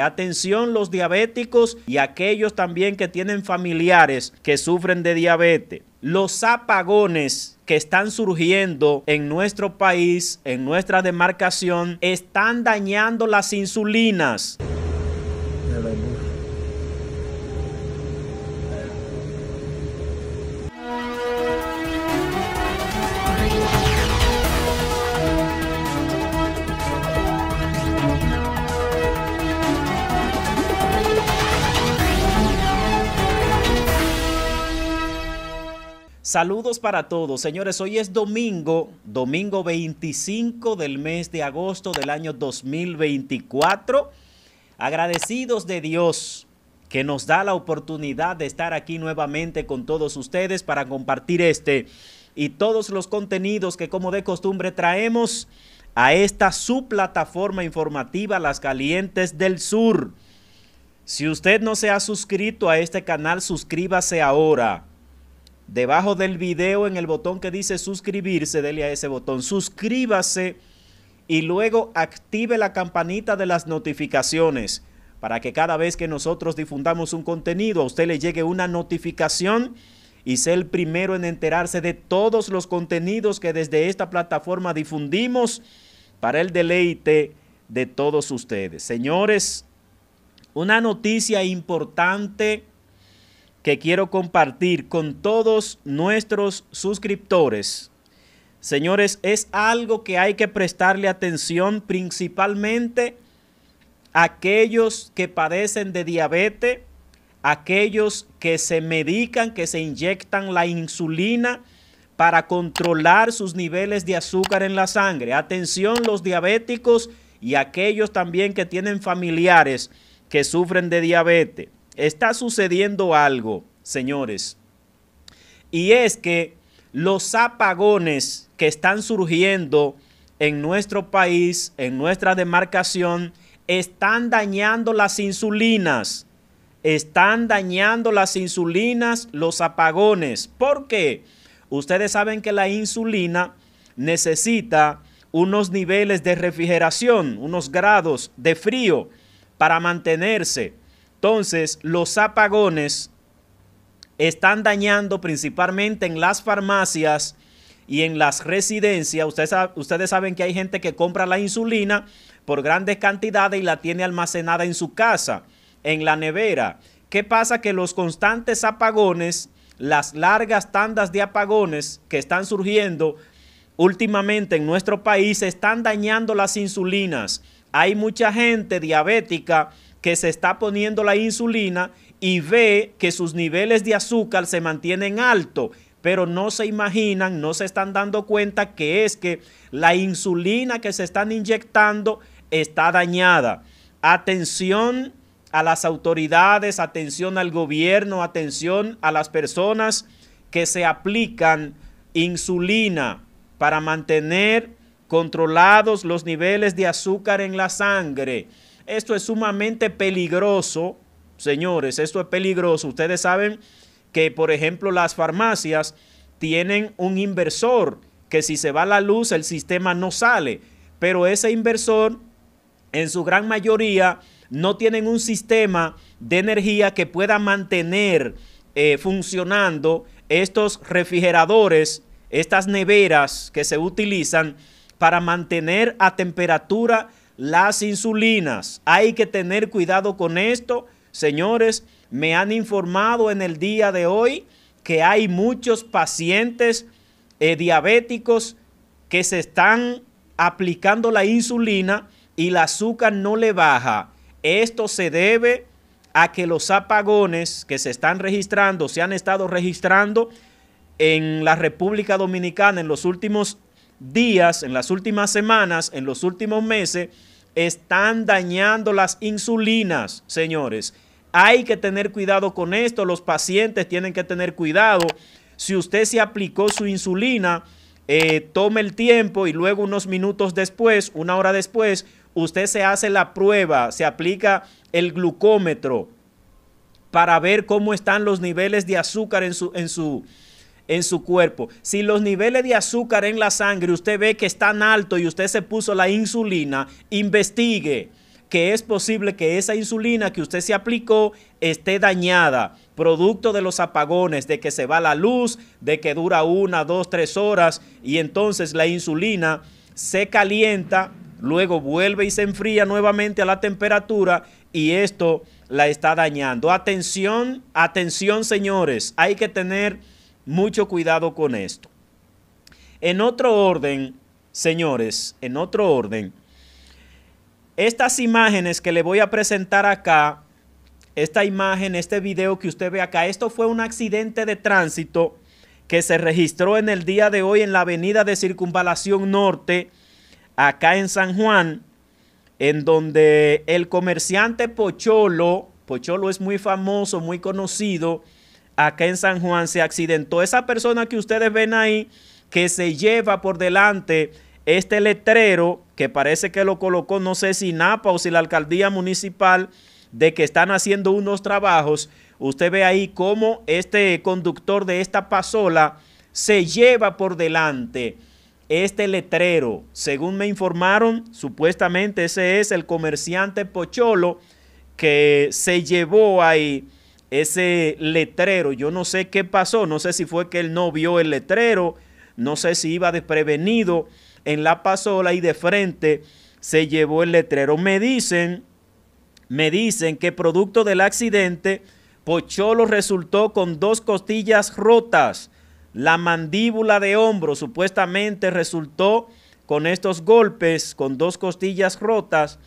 Atención los diabéticos y aquellos también que tienen familiares que sufren de diabetes. Los apagones que están surgiendo en nuestro país, en nuestra demarcación, están dañando las insulinas. Saludos para todos. Señores, hoy es domingo, domingo 25 del mes de agosto del año 2024. Agradecidos de Dios que nos da la oportunidad de estar aquí nuevamente con todos ustedes para compartir este y todos los contenidos que como de costumbre traemos a esta su plataforma informativa Las Calientes del Sur. Si usted no se ha suscrito a este canal, suscríbase ahora Debajo del video, en el botón que dice suscribirse, dele a ese botón. Suscríbase y luego active la campanita de las notificaciones para que cada vez que nosotros difundamos un contenido a usted le llegue una notificación y sea el primero en enterarse de todos los contenidos que desde esta plataforma difundimos para el deleite de todos ustedes. Señores, una noticia importante que quiero compartir con todos nuestros suscriptores. Señores, es algo que hay que prestarle atención principalmente a aquellos que padecen de diabetes, aquellos que se medican, que se inyectan la insulina para controlar sus niveles de azúcar en la sangre. Atención los diabéticos y aquellos también que tienen familiares que sufren de diabetes está sucediendo algo, señores, y es que los apagones que están surgiendo en nuestro país, en nuestra demarcación, están dañando las insulinas. Están dañando las insulinas, los apagones. ¿Por qué? Ustedes saben que la insulina necesita unos niveles de refrigeración, unos grados de frío para mantenerse. Entonces, los apagones están dañando principalmente en las farmacias y en las residencias. Ustedes, saben que hay gente que compra la insulina por grandes cantidades y la tiene almacenada en su casa, en la nevera. ¿Qué pasa? Que los constantes apagones, las largas tandas de apagones que están surgiendo últimamente en nuestro país están dañando las insulinas. Hay mucha gente diabética que se está poniendo la insulina y ve que sus niveles de azúcar se mantienen altos, pero no se imaginan, no se están dando cuenta que es que la insulina que se están inyectando está dañada. Atención a las autoridades, atención al gobierno, atención a las personas que se aplican insulina para mantener controlados los niveles de azúcar en la sangre. Esto es sumamente peligroso, señores, esto es peligroso. Ustedes saben que, por ejemplo, las farmacias tienen un inversor que si se va la luz el sistema no sale, pero ese inversor en su gran mayoría no tienen un sistema de energía que pueda mantener eh, funcionando estos refrigeradores, estas neveras que se utilizan para mantener a temperatura las insulinas. Hay que tener cuidado con esto. Señores, me han informado en el día de hoy que hay muchos pacientes eh, diabéticos que se están aplicando la insulina y el azúcar no le baja. Esto se debe a que los apagones que se están registrando, se han estado registrando en la República Dominicana en los últimos días, en las últimas semanas, en los últimos meses, están dañando las insulinas, señores. Hay que tener cuidado con esto, los pacientes tienen que tener cuidado. Si usted se aplicó su insulina, eh, tome el tiempo y luego unos minutos después, una hora después, usted se hace la prueba, se aplica el glucómetro para ver cómo están los niveles de azúcar en su, en su, en su cuerpo. Si los niveles de azúcar en la sangre usted ve que están altos y usted se puso la insulina, investigue que es posible que esa insulina que usted se aplicó esté dañada, producto de los apagones, de que se va la luz, de que dura una, dos, tres horas y entonces la insulina se calienta, luego vuelve y se enfría nuevamente a la temperatura y esto la está dañando. Atención, atención señores, hay que tener mucho cuidado con esto. En otro orden, señores, en otro orden, estas imágenes que le voy a presentar acá, esta imagen, este video que usted ve acá, esto fue un accidente de tránsito que se registró en el día de hoy en la avenida de Circunvalación Norte, acá en San Juan, en donde el comerciante Pocholo, Pocholo es muy famoso, muy conocido, acá en San Juan se accidentó. Esa persona que ustedes ven ahí, que se lleva por delante este letrero, que parece que lo colocó, no sé si Napa o si la alcaldía municipal, de que están haciendo unos trabajos. Usted ve ahí cómo este conductor de esta pasola se lleva por delante este letrero. Según me informaron, supuestamente ese es el comerciante Pocholo que se llevó ahí ese letrero. Yo no sé qué pasó, no sé si fue que él no vio el letrero, no sé si iba desprevenido en la pasola y de frente se llevó el letrero. Me dicen, me dicen que producto del accidente, Pocholo resultó con dos costillas rotas. La mandíbula de hombro supuestamente resultó con estos golpes, con dos costillas rotas,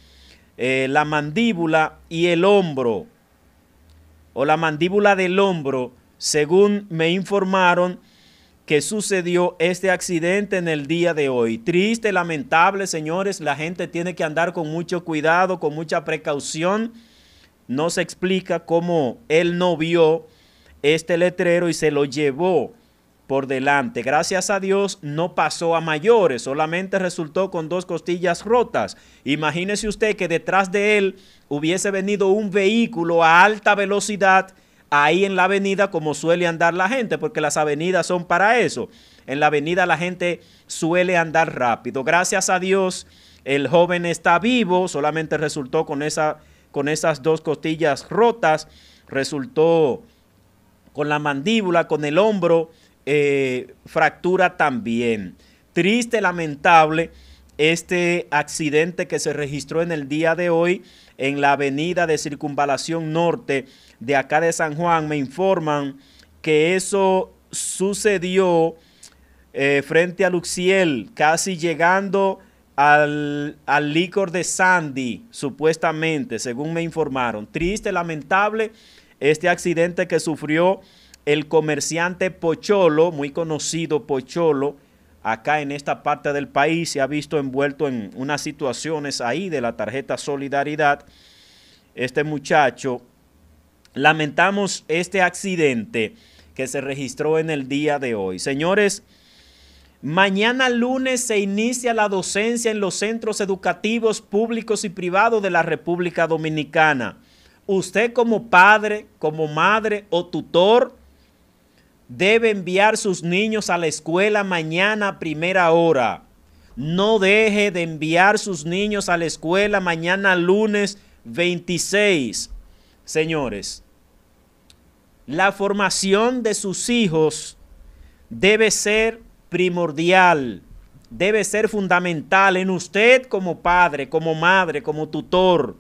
eh, la mandíbula y el hombro o la mandíbula del hombro, según me informaron que sucedió este accidente en el día de hoy. Triste, lamentable, señores, la gente tiene que andar con mucho cuidado, con mucha precaución. No se explica cómo él no vio este letrero y se lo llevó por delante. Gracias a Dios no pasó a mayores, solamente resultó con dos costillas rotas. Imagínese usted que detrás de él hubiese venido un vehículo a alta velocidad ahí en la avenida como suele andar la gente, porque las avenidas son para eso. En la avenida la gente suele andar rápido. Gracias a Dios el joven está vivo, solamente resultó con, esa, con esas dos costillas rotas, resultó con la mandíbula, con el hombro eh, fractura también. Triste, lamentable este accidente que se registró en el día de hoy en la avenida de Circunvalación Norte de acá de San Juan. Me informan que eso sucedió eh, frente a Luxiel, casi llegando al, al, licor de Sandy, supuestamente, según me informaron. Triste, lamentable este accidente que sufrió el comerciante Pocholo, muy conocido Pocholo, acá en esta parte del país, se ha visto envuelto en unas situaciones ahí de la tarjeta Solidaridad. Este muchacho, lamentamos este accidente que se registró en el día de hoy. Señores, mañana lunes se inicia la docencia en los centros educativos públicos y privados de la República Dominicana. Usted como padre, como madre o tutor, debe enviar sus niños a la escuela mañana a primera hora. No deje de enviar sus niños a la escuela mañana lunes 26. Señores, la formación de sus hijos debe ser primordial, debe ser fundamental en usted como padre, como madre, como tutor.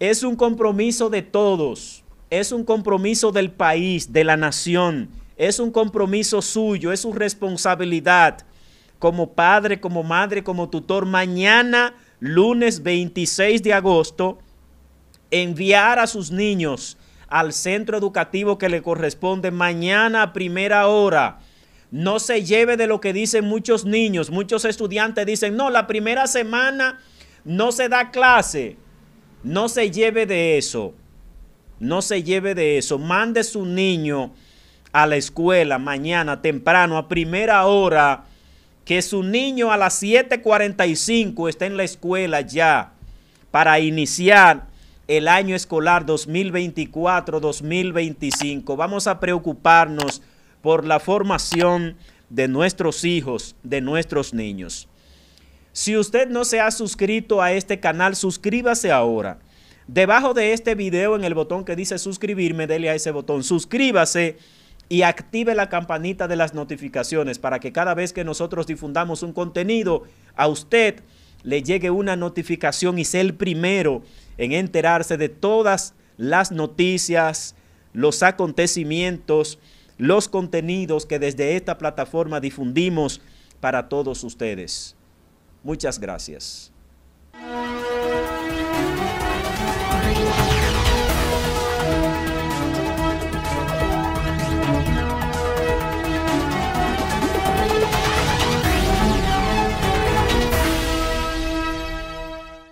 Es un compromiso de todos es un compromiso del país, de la nación, es un compromiso suyo, es su responsabilidad como padre, como madre, como tutor. Mañana, lunes 26 de agosto, enviar a sus niños al centro educativo que le corresponde mañana a primera hora. No se lleve de lo que dicen muchos niños, muchos estudiantes dicen, no, la primera semana no se da clase. No se lleve de eso. No se lleve de eso. Mande su niño a la escuela mañana temprano, a primera hora, que su niño a las 7.45 esté en la escuela ya para iniciar el año escolar 2024-2025. Vamos a preocuparnos por la formación de nuestros hijos, de nuestros niños. Si usted no se ha suscrito a este canal, suscríbase ahora Debajo de este video, en el botón que dice suscribirme, dele a ese botón. Suscríbase y active la campanita de las notificaciones para que cada vez que nosotros difundamos un contenido, a usted le llegue una notificación y sea el primero en enterarse de todas las noticias, los acontecimientos, los contenidos que desde esta plataforma difundimos para todos ustedes. Muchas gracias.